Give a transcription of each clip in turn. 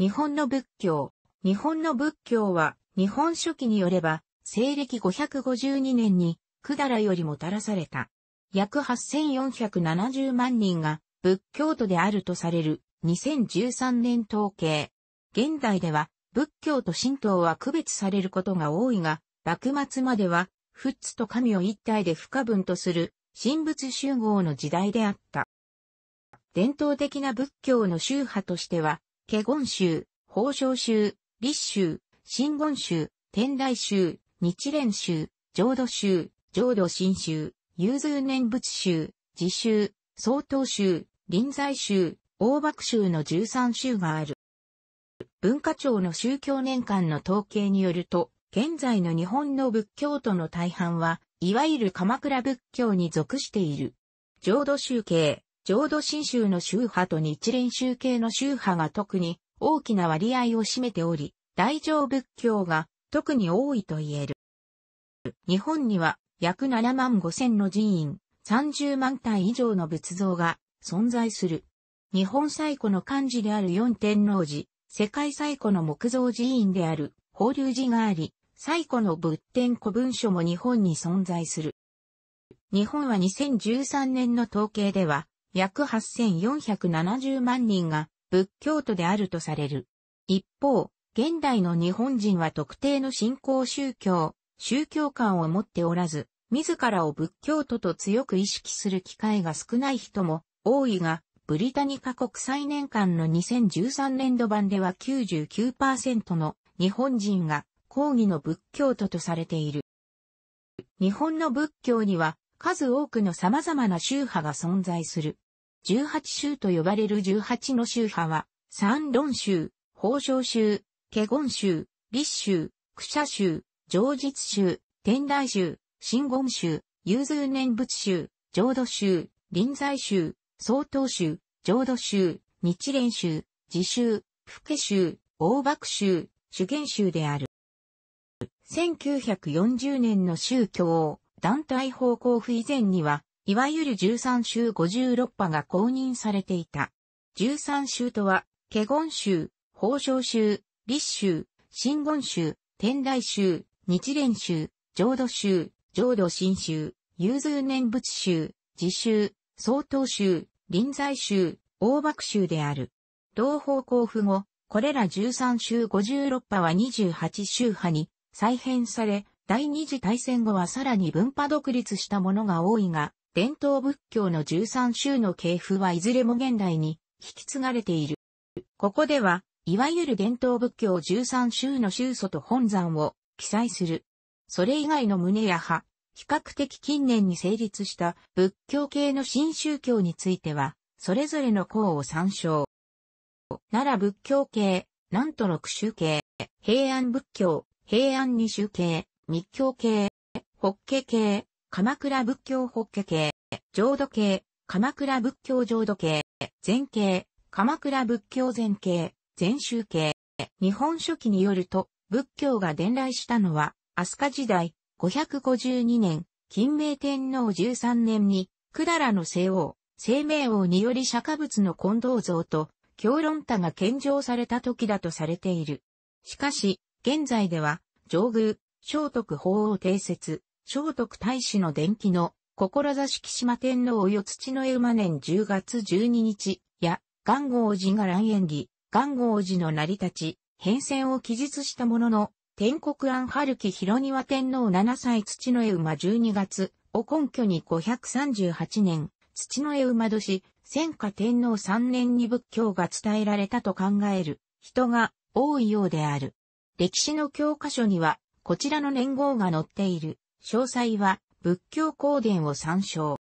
日本の仏教。日本の仏教は、日本書紀によれば、西暦552年に、百済よりもたらされた。約8470万人が、仏教徒であるとされる、2013年統計。現代では、仏教と神道は区別されることが多いが、幕末までは、仏と神を一体で不可分とする、神仏集合の時代であった。伝統的な仏教の宗派としては、華厳宗、宝生宗、立宗、真言宗、天台宗、日蓮宗、浄土宗、浄土真宗、融通念仏宗、自宗、曹洞宗、臨済宗、大幕宗の13宗がある。文化庁の宗教年間の統計によると、現在の日本の仏教徒の大半は、いわゆる鎌倉仏教に属している。浄土宗系、浄土真宗の宗派と日蓮宗系の宗派が特に大きな割合を占めており、大乗仏教が特に多いと言える。日本には約7万5千の寺院、30万体以上の仏像が存在する。日本最古の漢字である四天王寺、世界最古の木造寺院である法隆寺があり、最古の仏典古文書も日本に存在する。日本は2013年の統計では、約8470万人が仏教徒であるとされる。一方、現代の日本人は特定の信仰宗教、宗教観を持っておらず、自らを仏教徒と強く意識する機会が少ない人も多いが、ブリタニカ国際年間の2013年度版では99%の日本人が抗議の仏教徒とされている。日本の仏教には数多くの様々な宗派が存在する。18州と呼ばれる18の州派は、三論州、宝省州、華厳州、立州、草州、上実州、天台州、新言州、有数念仏州、浄土州、臨済州、曹洞州、浄土州、日蓮州、自州、福家州、大幕州、主元州である。1940年の宗教団体法交付以前には、いわゆる13州56派が公認されていた。13州とは、華厳州、法生州、立州、新言州、天台州、日蓮州、浄土州、浄土新州、融通念仏州、自州、曹洞州、臨済州、大幕州である。同方交付後、これら13州56派は28州派に再編され、第二次大戦後はさらに分派独立したものが多いが、伝統仏教の13宗の系譜はいずれも現代に引き継がれている。ここでは、いわゆる伝統仏教13宗の宗祖と本山を記載する。それ以外の宗や派、比較的近年に成立した仏教系の新宗教については、それぞれの項を参照。奈良仏教系、なんと六宗系、平安仏教、平安二宗系、密教系、法華系、鎌倉仏教法華系、浄土系、鎌倉仏教浄土系、前系、鎌倉仏教前系、前宗系。日本書紀によると、仏教が伝来したのは、飛鳥時代、552年、金明天皇13年に、百済の西王、清明王により釈迦仏の近藤像と、教論他が献上された時だとされている。しかし、現在では、上宮、聖徳法王定説、聖徳太子の伝記の、志木島天皇よ土の絵馬年10月12日、や、元号寺が乱演儀、元号寺の成り立ち、変遷を記述したものの、天国安春樹広庭天皇7歳土の絵馬12月を根拠に538年、土の絵馬年、戦火天皇3年に仏教が伝えられたと考える人が多いようである。歴史の教科書には、こちらの年号が載っている。詳細は仏教公伝を参照。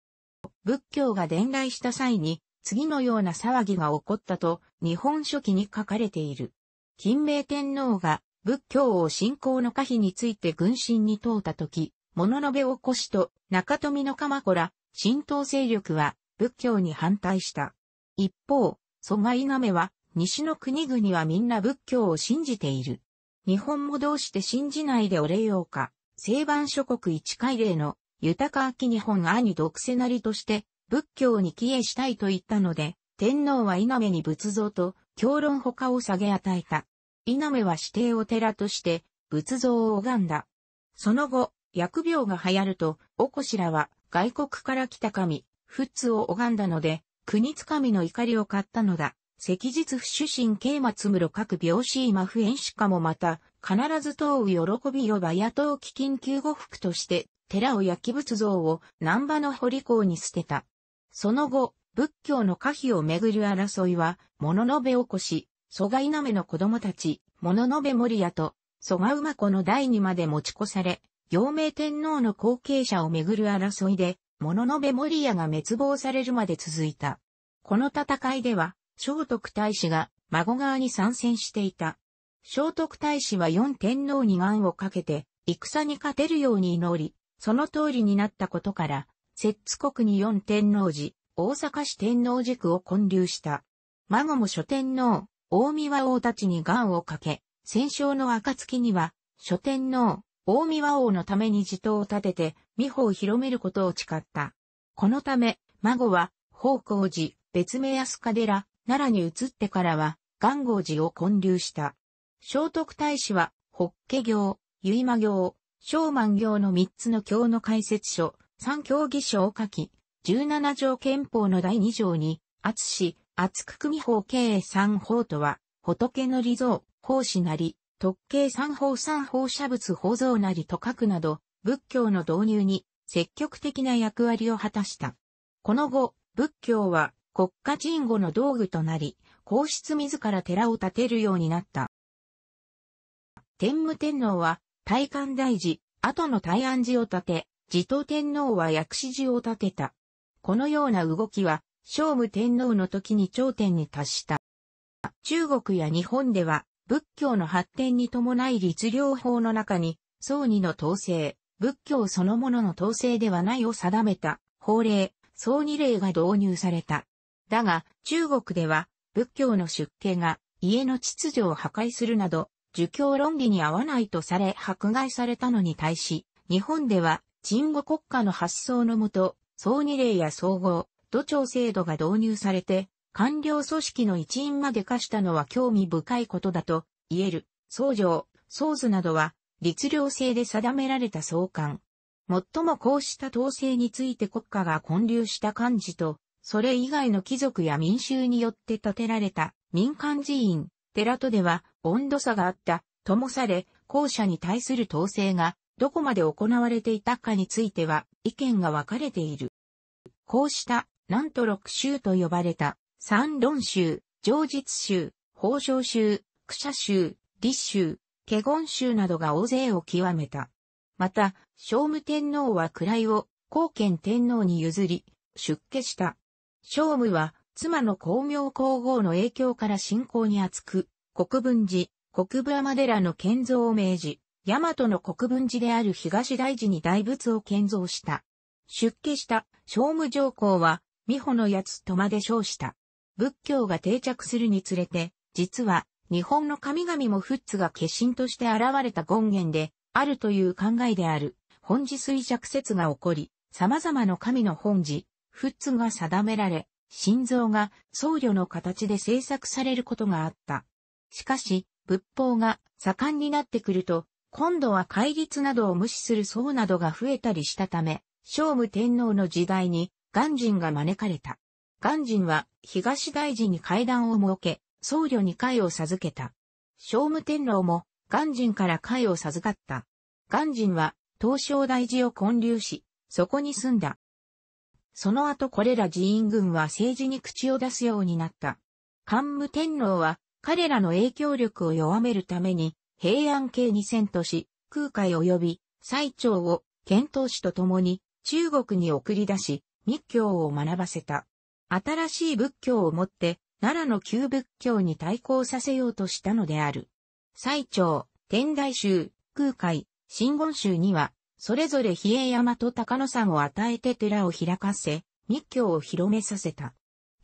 仏教が伝来した際に次のような騒ぎが起こったと日本書紀に書かれている。金明天皇が仏教を信仰の可否について軍神に問うたとき、物のべを起こしと中富の鎌子ら神道勢力は仏教に反対した。一方、蘇我稲目は西の国々はみんな仏教を信じている。日本もどうして信じないでお礼ようか。西番諸国一海嶺の豊か秋日本兄独世なりとして仏教に帰依したいと言ったので、天皇は稲目に仏像と教論他を下げ与えた。稲目は指定を寺として仏像を拝んだ。その後、疫病が流行ると、おこしらは外国から来た神、仏を拝んだので、国つかみの怒りを買ったのだ。赤日不主心慶末室各病死今不縁しかもまた、必ず問う喜びよば野党基金救護服として、寺を焼き仏像を南波の堀港に捨てた。その後、仏教の可否をめぐる争いは、物のべ起こし、蘇我稲目の子供たち、物のべ森屋と、蘇我馬子の第二まで持ち越され、陽明天皇の後継者をめぐる争いで、物のべ森屋が滅亡されるまで続いた。この戦いでは、聖徳太子が孫側に参戦していた。聖徳太子は四天皇に願をかけて、戦に勝てるように祈り、その通りになったことから、摂津国に四天王寺、大阪市天王寺区を建立した。孫も諸天皇、大宮和王たちに願をかけ、戦勝の暁には、諸天皇、大宮和王のために地頭を立てて、美穂を広めることを誓った。このため、孫は、宝光寺、別名安家寺、奈良に移ってからは、元号寺を建立した。聖徳太子は、法華行、結馬行、正満行の三つの経の解説書、三教義書を書き、十七条憲法の第二条に、厚し、厚く組法経営三法とは、仏の理像、法師なり、特計三法三法者仏法像なりと書くなど、仏教の導入に積極的な役割を果たした。この後、仏教は国家鎮護の道具となり、皇室自ら寺を建てるようになった。天武天皇は、大観大寺、後の大安寺を建て、持統天皇は薬師寺を建てた。このような動きは、聖武天皇の時に頂点に達した。中国や日本では、仏教の発展に伴い律令法の中に、僧尼の統制、仏教そのものの統制ではないを定めた、法令、僧尼令が導入された。だが、中国では、仏教の出家が家の秩序を破壊するなど、儒教論議に合わないとされ迫害されたのに対し、日本では、鎮護国家の発想のもと、総二例や総合、土庁制度が導入されて、官僚組織の一員まで化したのは興味深いことだと言える。僧正、僧図などは、律令制で定められた相関。最もこうした統制について国家が建立した幹事とそれ以外の貴族や民衆によって建てられた民間寺院、寺とでは温度差があったともされ、後者に対する統制がどこまで行われていたかについては意見が分かれている。こうしたなんと六州と呼ばれた三論州、上実州、法生州、苦社州、立州、華厳州などが大勢を極めた。また、聖武天皇は位を後見天皇に譲り、出家した。聖武は、妻の光明皇后の影響から信仰に厚く、国分寺、国分山寺の建造を命じ、大和の国分寺である東大寺に大仏を建造した。出家した聖武上皇は、美穂のやつとまで称した。仏教が定着するにつれて、実は、日本の神々もフッツが化身として現れた権限で、あるという考えである、本寺衰弱説が起こり、様々な神の本寺、仏が定められ、心臓が僧侶の形で制作されることがあった。しかし、仏法が盛んになってくると、今度は戒律などを無視する僧などが増えたりしたため、聖武天皇の時代に鑑真が招かれた。鑑真は東大寺に階段を設け、僧侶に会を授けた。聖武天皇も鑑真から会を授かった。鑑真は東照大寺を建立し、そこに住んだ。その後これら寺院軍は政治に口を出すようになった。桓武天皇は彼らの影響力を弱めるために平安系に遷都し、空海及び最長を遣唐使と共に中国に送り出し、密教を学ばせた。新しい仏教をもって奈良の旧仏教に対抗させようとしたのである。最長、天台宗、空海、真言宗にはそれぞれ比叡山と高野山を与えて寺を開かせ、密教を広めさせた。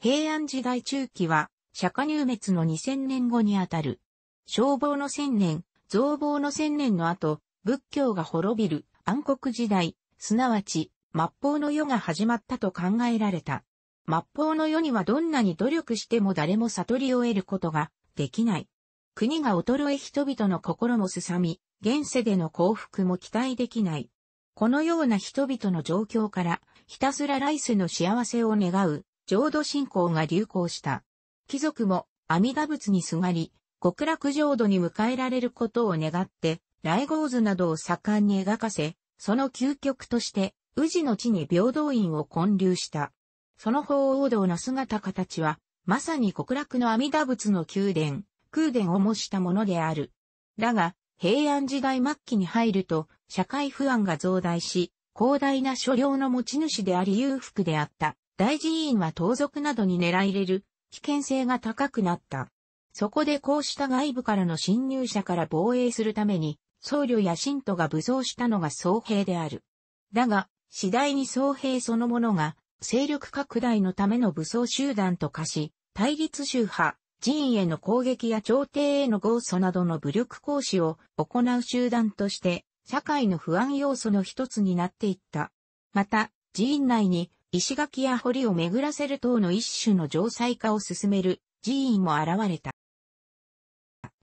平安時代中期は、釈迦入滅の2000年後にあたる。消防の千年、増防の千年の後、仏教が滅びる暗黒時代、すなわち、末法の世が始まったと考えられた。末法の世にはどんなに努力しても誰も悟りを得ることができない。国が衰え人々の心もすさみ、現世での幸福も期待できない。このような人々の状況から、ひたすら来世の幸せを願う、浄土信仰が流行した。貴族も阿弥陀仏にすがり、極楽浄土に迎えられることを願って、来号図などを盛んに描かせ、その究極として、宇治の地に平等院を建立した。その鳳凰堂の姿形は、まさに極楽の阿弥陀仏の宮殿、空殿を模したものである。だが、平安時代末期に入ると、社会不安が増大し、広大な所領の持ち主であり裕福であった。大寺院は盗賊などに狙い入れる危険性が高くなった。そこでこうした外部からの侵入者から防衛するために、僧侶や信徒が武装したのが僧兵である。だが、次第に僧兵そのものが、勢力拡大のための武装集団と化し、対立宗派、寺院への攻撃や朝廷への豪訴などの武力行使を行う集団として、社会の不安要素の一つになっていった。また、寺院内に石垣や堀を巡らせる等の一種の城塞化を進める寺院も現れた。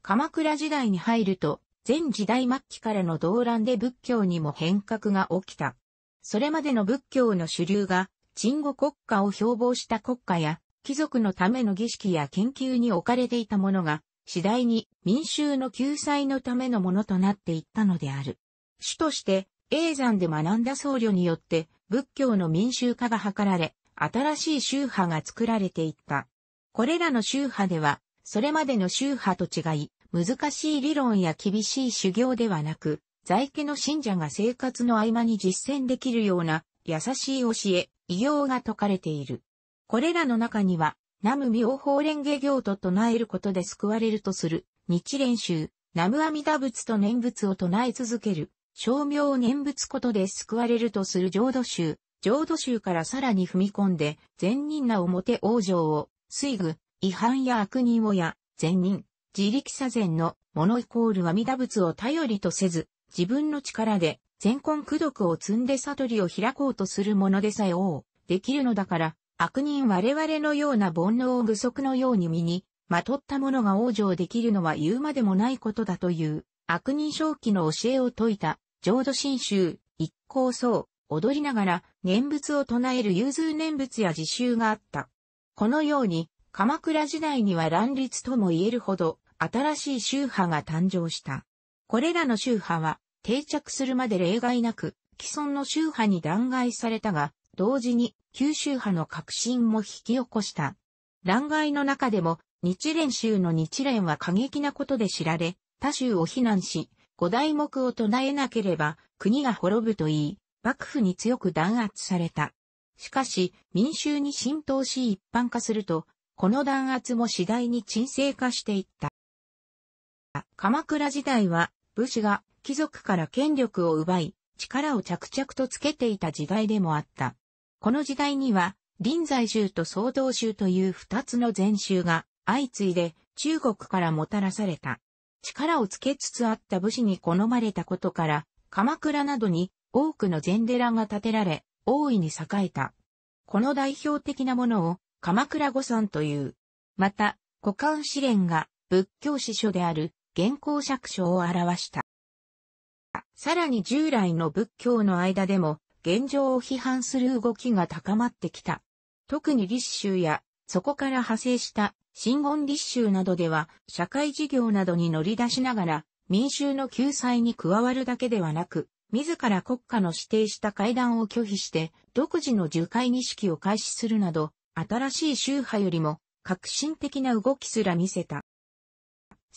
鎌倉時代に入ると、前時代末期からの動乱で仏教にも変革が起きた。それまでの仏教の主流が、鎮護国家を標榜した国家や、貴族のための儀式や研究に置かれていたものが、次第に民衆の救済のためのものとなっていったのである。主として、永山で学んだ僧侶によって、仏教の民衆化が図られ、新しい宗派が作られていった。これらの宗派では、それまでの宗派と違い、難しい理論や厳しい修行ではなく、在家の信者が生活の合間に実践できるような優しい教え、異業が説かれている。これらの中には、南無妙法蓮華行と唱えることで救われるとする、日蓮宗、南無阿弥陀仏と念仏を唱え続ける、称名を念仏ことで救われるとする浄土宗、浄土宗からさらに踏み込んで、善人な表往生を、水具、違反や悪人をや、善人、自力左善の、モノイコール阿弥陀仏を頼りとせず、自分の力で、善根苦毒を積んで悟りを開こうとするものでさえ王、できるのだから、悪人我々のような煩悩を具足のように身に、まとった者が往生できるのは言うまでもないことだという、悪人正気の教えを説いた、浄土真宗、一行僧、踊りながら念仏を唱える融通念仏や自習があった。このように、鎌倉時代には乱立とも言えるほど、新しい宗派が誕生した。これらの宗派は、定着するまで例外なく、既存の宗派に弾劾されたが、同時に九州派の革新も引き起こした。乱外の中でも、日蓮宗の日蓮は過激なことで知られ、他州を非難し、五大目を唱えなければ、国が滅ぶと言い、幕府に強く弾圧された。しかし、民衆に浸透し一般化すると、この弾圧も次第に沈静化していった。鎌倉時代は、武士が貴族から権力を奪い、力を着々とつけていた時代でもあった。この時代には、臨済宗と総道宗という二つの禅宗が相次いで中国からもたらされた。力をつけつつあった武士に好まれたことから、鎌倉などに多くの禅寺が建てられ、大いに栄えた。この代表的なものを鎌倉御山という。また、古漢試練が仏教史書である現行釈書を表した。さらに従来の仏教の間でも現状を批判する動きが高まってきた。特に立州や、そこから派生した新言立州などでは、社会事業などに乗り出しながら、民衆の救済に加わるだけではなく、自ら国家の指定した会談を拒否して、独自の受会儀式を開始するなど、新しい宗派よりも革新的な動きすら見せた。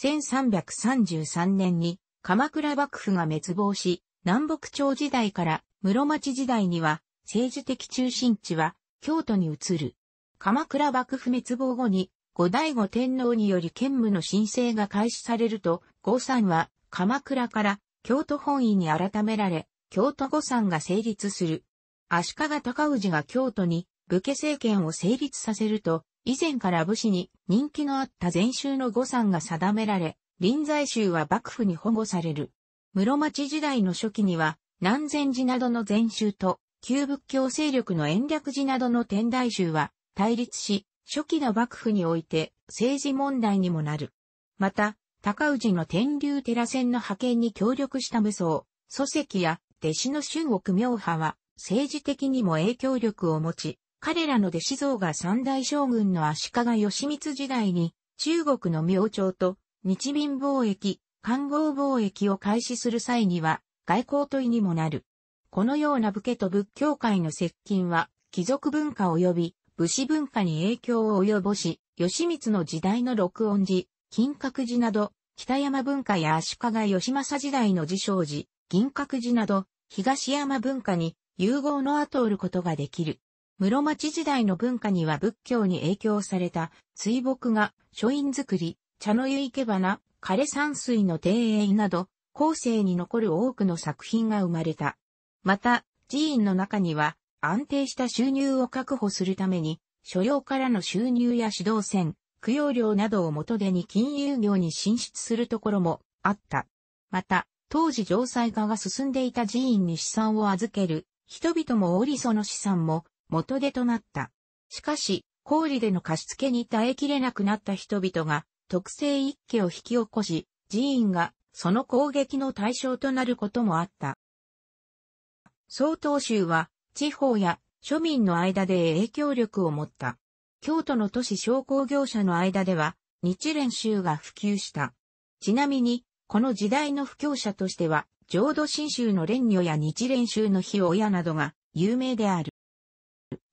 1333年に鎌倉幕府が滅亡し、南北朝時代から室町時代には、政治的中心地は、京都に移る。鎌倉幕府滅亡後に、後醍醐天皇により兼務の申請が開始されると、五山は、鎌倉から京都本位に改められ、京都五山が成立する。足利高氏が京都に武家政権を成立させると、以前から武士に人気のあった禅宗の五山が定められ、臨済宗は幕府に保護される。室町時代の初期には、南禅寺などの禅宗と、旧仏教勢力の延暦寺などの天台宗は対立し、初期の幕府において政治問題にもなる。また、高氏の天竜寺船の派遣に協力した武装、祖籍や弟子の春国明派は政治的にも影響力を持ち、彼らの弟子像が三大将軍の足利義満時代に中国の明朝と日民貿易、官合貿易を開始する際には外交問いにもなる。このような武家と仏教界の接近は、貴族文化及び武士文化に影響を及ぼし、吉光の時代の録音寺、金閣寺など、北山文化や足利義政時代の自称寺、銀閣寺など、東山文化に融合の後を得ることができる。室町時代の文化には仏教に影響された水墨画、書院作り、茶の湯生け花、枯山水の庭園など、後世に残る多くの作品が生まれた。また、寺院の中には、安定した収入を確保するために、所要からの収入や指導船、供養料などを元手に金融業に進出するところもあった。また、当時城塞化が進んでいた寺院に資産を預ける、人々も折その資産も元手となった。しかし、氷での貸付に耐えきれなくなった人々が、特性一家を引き起こし、寺院がその攻撃の対象となることもあった。曹洞宗は、地方や庶民の間で影響力を持った。京都の都市商工業者の間では、日蓮宗が普及した。ちなみに、この時代の布教者としては、浄土真宗の蓮女や日蓮宗の日親などが有名である。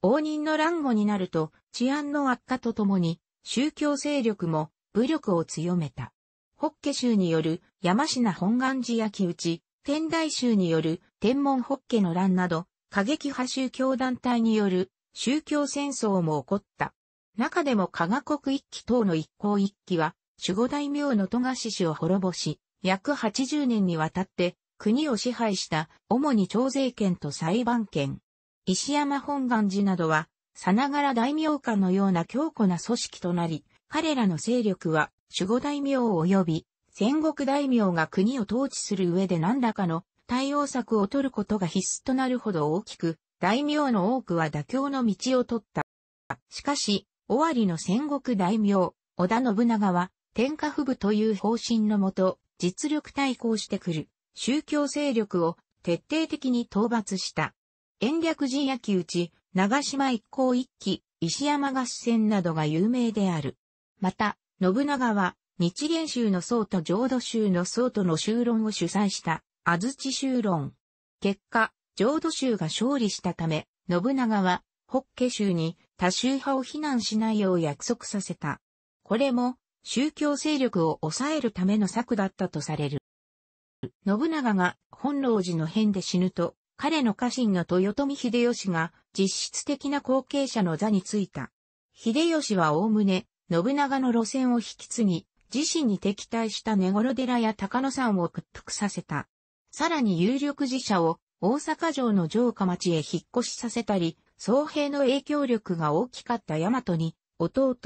応仁の乱後になると治安の悪化とともに宗教勢力も武力を強めた。北家宗による山科本願寺焼打天台宗による天文法家の乱など、過激派宗教団体による宗教戦争も起こった。中でも加賀国一揆等の一向一揆は、守護大名の戸賀氏氏を滅ぼし、約80年にわたって国を支配した主に徴税権と裁判権。石山本願寺などは、さながら大名家のような強固な組織となり、彼らの勢力は守護大名及び戦国大名が国を統治する上で何らかの対応策を取ることが必須となるほど大きく、大名の多くは妥協の道を取った。しかし、尾張の戦国大名、織田信長は、天下不武という方針のもと、実力対抗してくる、宗教勢力を徹底的に討伐した。延暦寺焼き討ち、長島一向一揆、石山合戦などが有名である。また、信長は、日元宗の僧と浄土宗の僧との修論を主催した安土修論。結果、浄土宗が勝利したため、信長は北家宗に多宗派を非難しないよう約束させた。これも宗教勢力を抑えるための策だったとされる。信長が本能寺の変で死ぬと、彼の家臣の豊臣秀吉が実質的な後継者の座についた。秀吉はおおむね信長の路線を引き継ぎ、自身に敵対した根頃寺や高野山を屈服させた。さらに有力寺社を大阪城の城下町へ引っ越しさせたり、総兵の影響力が大きかった大和に、弟、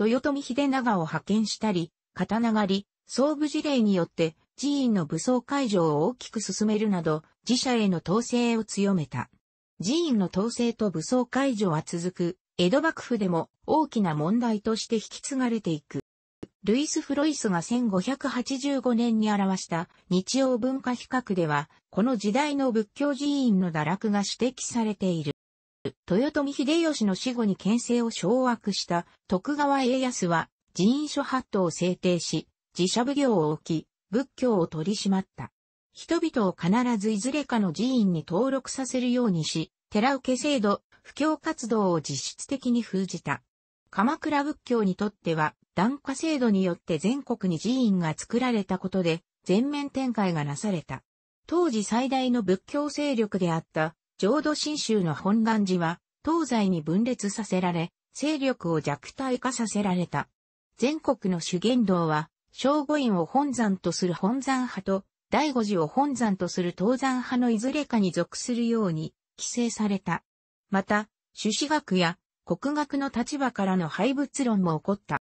豊臣秀長を派遣したり、刀狩り、総武事例によって寺院の武装解除を大きく進めるなど、寺社への統制を強めた。寺院の統制と武装解除は続く、江戸幕府でも大きな問題として引き継がれていく。ルイス・フロイスが1585年に表した日曜文化比較では、この時代の仏教寺院の堕落が指摘されている。豊臣秀吉の死後に県政を掌握した徳川家康は寺院諸法度を制定し、自社奉行を置き、仏教を取り締まった。人々を必ずいずれかの寺院に登録させるようにし、寺受け制度、布教活動を実質的に封じた。鎌倉仏教にとっては、段下制度によって全国に寺院が作られたことで全面展開がなされた。当時最大の仏教勢力であった浄土真宗の本願寺は東西に分裂させられ、勢力を弱体化させられた。全国の修験道は、正護院を本山とする本山派と、第五寺を本山とする東山派のいずれかに属するように、規制された。また、朱子学や国学の立場からの廃仏論も起こった。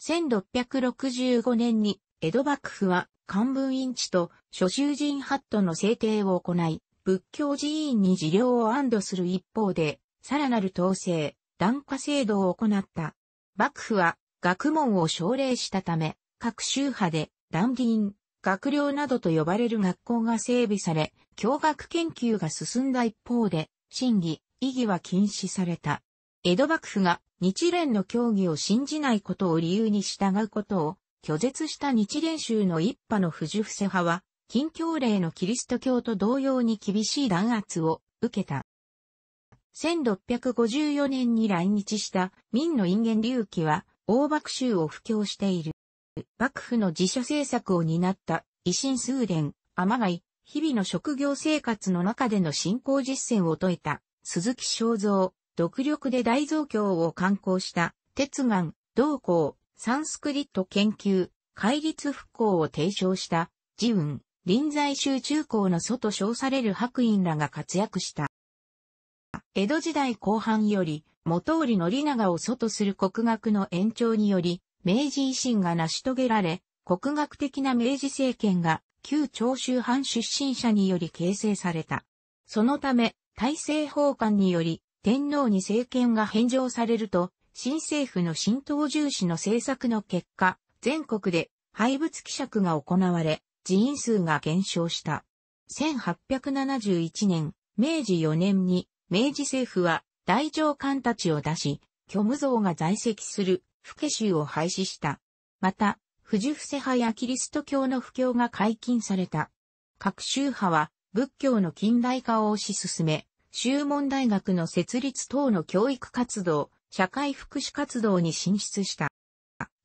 1665年に江戸幕府は漢文院地と諸囚人ハットの制定を行い、仏教寺院に寺領を安堵する一方で、さらなる統制、断化制度を行った。幕府は学問を奨励したため、各宗派で、断林、学寮などと呼ばれる学校が整備され、教学研究が進んだ一方で、審議、異議は禁止された。江戸幕府が日蓮の教義を信じないことを理由に従うことを拒絶した日蓮宗の一派の不樹伏せ派は、近教令のキリスト教と同様に厳しい弾圧を受けた。1654年に来日した民の因縁隆起は、大幕州を布教している。幕府の自社政策を担った維新数連、天貝、日々の職業生活の中での信仰実践を説いた鈴木正造、独力で大増強を刊行した、鉄眼、道光、サンスクリット研究、戒律復興を提唱した、自雲、臨済宗中興の祖と称される白隠らが活躍した。江戸時代後半より、元織宣長を祖とする国学の延長により、明治維新が成し遂げられ、国学的な明治政権が、旧長州藩出身者により形成された。そのため、大政奉還により、天皇に政権が返上されると、新政府の浸透重視の政策の結果、全国で廃物希釈が行われ、寺院数が減少した。1871年、明治4年に、明治政府は大上官たちを出し、虚無像が在籍する、不家衆を廃止した。また、富士伏派やキリスト教の布教が解禁された。各宗派は、仏教の近代化を推し進め、修門大学の設立等の教育活動、社会福祉活動に進出した。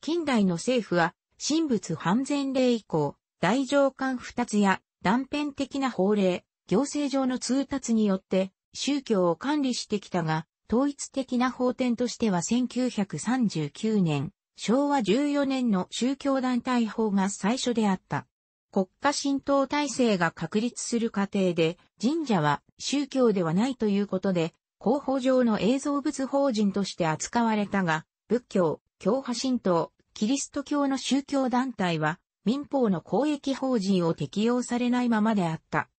近代の政府は、神仏判前令以降、大上官二つや断片的な法令、行政上の通達によって、宗教を管理してきたが、統一的な法典としては1939年、昭和14年の宗教団体法が最初であった。国家神道体制が確立する過程で、神社は宗教ではないということで、広報上の映像物法人として扱われたが、仏教、教派神道、キリスト教の宗教団体は、民法の公益法人を適用されないままであった。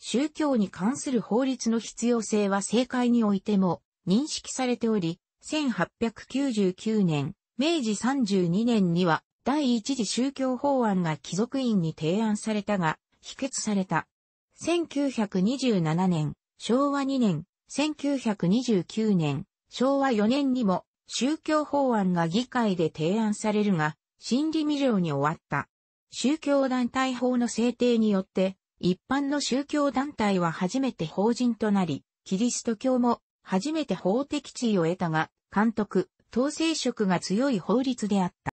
宗教に関する法律の必要性は政界においても認識されており、1899年、明治32年には第一次宗教法案が貴族院に提案されたが、否決された。1927年、昭和2年、1929年、昭和4年にも宗教法案が議会で提案されるが、心理未了に終わった。宗教団体法の制定によって、一般の宗教団体は初めて法人となり、キリスト教も初めて法的地位を得たが、監督、統制職が強い法律であった。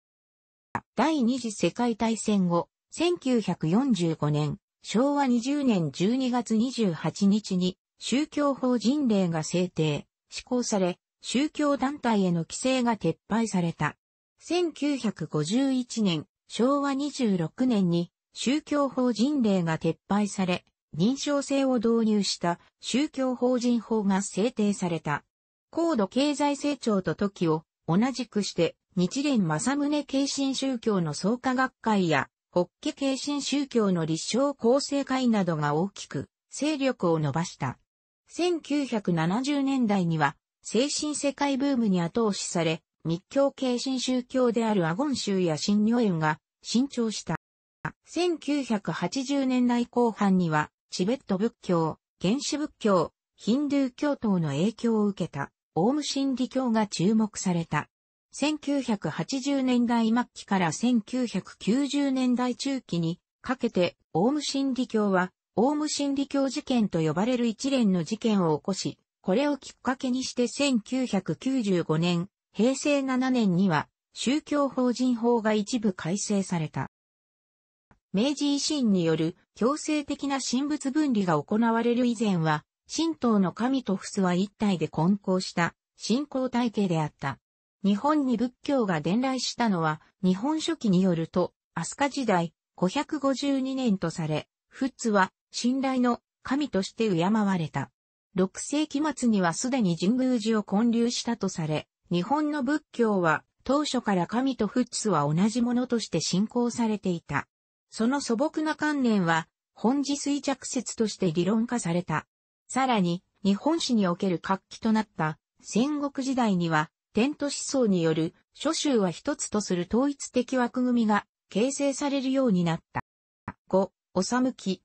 第二次世界大戦後、1945年、昭和20年12月28日に宗教法人令が制定、施行され、宗教団体への規制が撤廃された。1951年、昭和26年に宗教法人令が撤廃され、認証制を導入した宗教法人法が制定された。高度経済成長と時を同じくして日蓮正宗慶心宗教の創価学会や、ホッケ慶宗教の立証構成会などが大きく、勢力を伸ばした。1970年代には、精神世界ブームに後押しされ、密教系新宗教であるアゴン宗や新女園が新調した。1980年代後半には、チベット仏教、原始仏教、ヒンドゥー教等の影響を受けた、オウム真理教が注目された。1980年代末期から1990年代中期にかけて、オウム真理教は、オウム真理教事件と呼ばれる一連の事件を起こし、これをきっかけにして1995年、平成7年には、宗教法人法が一部改正された。明治維新による強制的な神仏分離が行われる以前は、神道の神と仏は一体で混交した信仰体系であった。日本に仏教が伝来したのは、日本書紀によると、飛鳥時代552年とされ、仏は信頼の神として敬われた。6世紀末にはすでに神宮寺を建立したとされ、日本の仏教は当初から神と仏は同じものとして信仰されていた。その素朴な観念は、本自衰弱説として理論化された。さらに、日本史における活気となった戦国時代には、テント思想による諸州は一つとする統一的枠組みが形成されるようになった。5、おさむき、